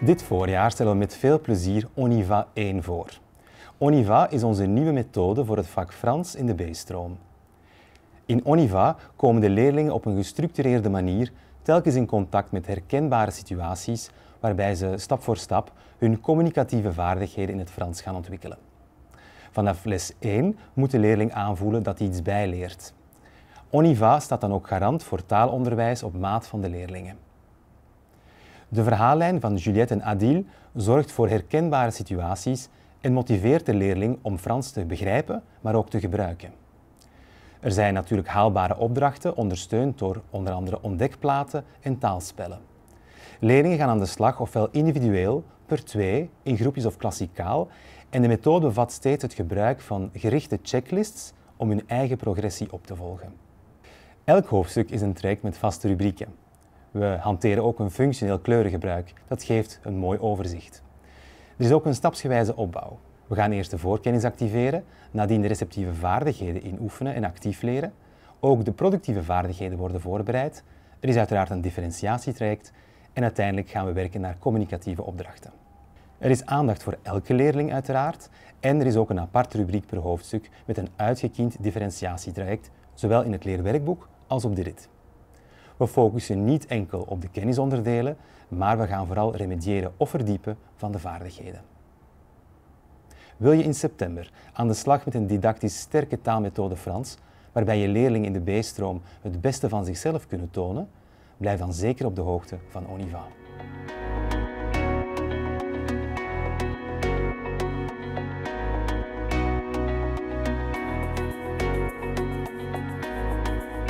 Dit voorjaar stellen we met veel plezier ONIVA 1 voor. ONIVA is onze nieuwe methode voor het vak Frans in de B-stroom. In ONIVA komen de leerlingen op een gestructureerde manier telkens in contact met herkenbare situaties waarbij ze stap voor stap hun communicatieve vaardigheden in het Frans gaan ontwikkelen. Vanaf les 1 moet de leerling aanvoelen dat hij iets bijleert. ONIVA staat dan ook garant voor taalonderwijs op maat van de leerlingen. De verhaallijn van Juliette en Adil zorgt voor herkenbare situaties en motiveert de leerling om Frans te begrijpen, maar ook te gebruiken. Er zijn natuurlijk haalbare opdrachten, ondersteund door onder andere ontdekplaten en taalspellen. Leerlingen gaan aan de slag ofwel individueel, per twee, in groepjes of klassikaal en de methode bevat steeds het gebruik van gerichte checklists om hun eigen progressie op te volgen. Elk hoofdstuk is een traject met vaste rubrieken. We hanteren ook een functioneel kleurengebruik. Dat geeft een mooi overzicht. Er is ook een stapsgewijze opbouw. We gaan eerst de voorkennis activeren, nadien de receptieve vaardigheden inoefenen en actief leren. Ook de productieve vaardigheden worden voorbereid. Er is uiteraard een differentiatietraject en uiteindelijk gaan we werken naar communicatieve opdrachten. Er is aandacht voor elke leerling uiteraard en er is ook een apart rubriek per hoofdstuk met een uitgekiend differentiatietraject, zowel in het leerwerkboek als op de rit. We focussen niet enkel op de kennisonderdelen, maar we gaan vooral remediëren of verdiepen van de vaardigheden. Wil je in september aan de slag met een didactisch sterke taalmethode Frans, waarbij je leerlingen in de B-stroom het beste van zichzelf kunnen tonen? Blijf dan zeker op de hoogte van Oniva.